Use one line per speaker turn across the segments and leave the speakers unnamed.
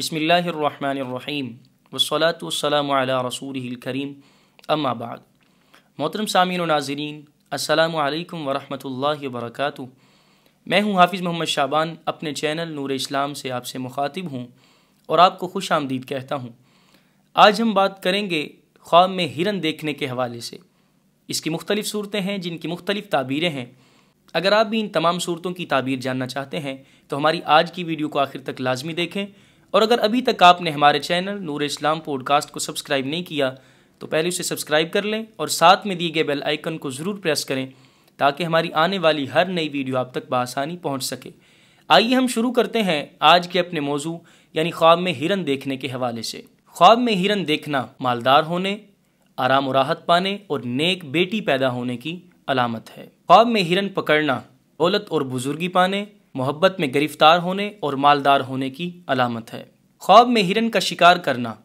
बसमीम वसलातम रसूल करीम अम्माबाद मोहतरम सामीन नाजरीन असलकम वरहमल वर्क मैं हूँ हाफिज़ मोहम्मद शाबान अपने चैनल नूर इस्लाम से आपसे मुखातिब हूँ और आपको खुश आमदीद कहता हूँ आज हम बात करेंगे ख्वाब में हिरन देखने के हवाले से इसकी मुख्तलिफ़ सूरतें हैं जिनकी मुख्तलिफ़ ताबीरें हैं अगर आप भी इन तमाम सूरतों की ताबीर जानना चाहते हैं तो हमारी आज की वीडियो को आखिर तक लाजमी देखें और अगर अभी तक आपने हमारे चैनल नूर इस्लाम पॉडकास्ट को सब्सक्राइब नहीं किया तो पहले उसे सब्सक्राइब कर लें और साथ में दिए गए बेल आइकन को ज़रूर प्रेस करें ताकि हमारी आने वाली हर नई वीडियो आप तक बसानी पहुँच सके आइए हम शुरू करते हैं आज के अपने मौजू यानी ख्वाब में हिरन देखने के हवाले से ख्वाब में हिरन देखना मालदार होने आराम और राहत पाने और नेक बेटी पैदा होने की अलामत है ख्वाब में हिरन पकड़ना दौलत और बुजुर्गी पाने मोहब्बत में गिरफ्तार होने और मालदार होने की अलामत है ख्वाब में हिरन का शिकार करना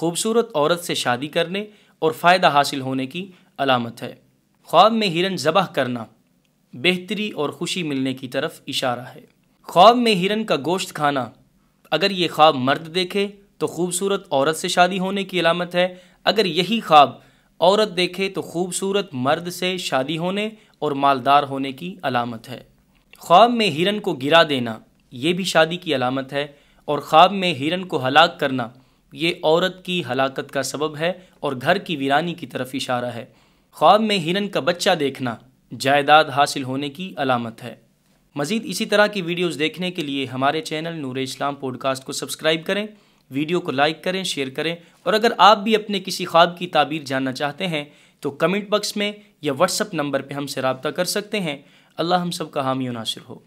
खूबसूरत औरत से शादी करने और फ़ायदा हासिल होने की अलामत है ख्वाब में हिरन ज़बह करना बेहतरी और खुशी मिलने की तरफ इशारा है ख्वाब में हिरन का गोश्त खाना अगर ये ख्वाब मर्द देखे तो खूबसूरत औरत से शादी होने की अलामत है अगर यही ख्वाब औरत देखे तो खूबसूरत मर्द से शादी होने और मालदार होने की अलामत है ख्वाब में हिरन को गिरा देना ये भी शादी की अलामत है और ख्वाब में हिरन को हलाक करना ये औरत की हलाकत का सबब है और घर की वीरानी की तरफ इशारा है ख्वाब में हिरन का बच्चा देखना जायदाद हासिल होने की अलामत है मज़ीद इसी तरह की वीडियोस देखने के लिए हमारे चैनल नूर इस्लाम पॉडकास्ट को सब्सक्राइब करें वीडियो को लाइक करें शेयर करें और अगर आप भी अपने किसी ख्वाब की ताबीर जानना चाहते हैं तो कमेंट बॉक्स में या व्हाट्सअप नंबर पर हमसे रबता कर सकते हैं अल्लाह हम सब का हामी नासिर हो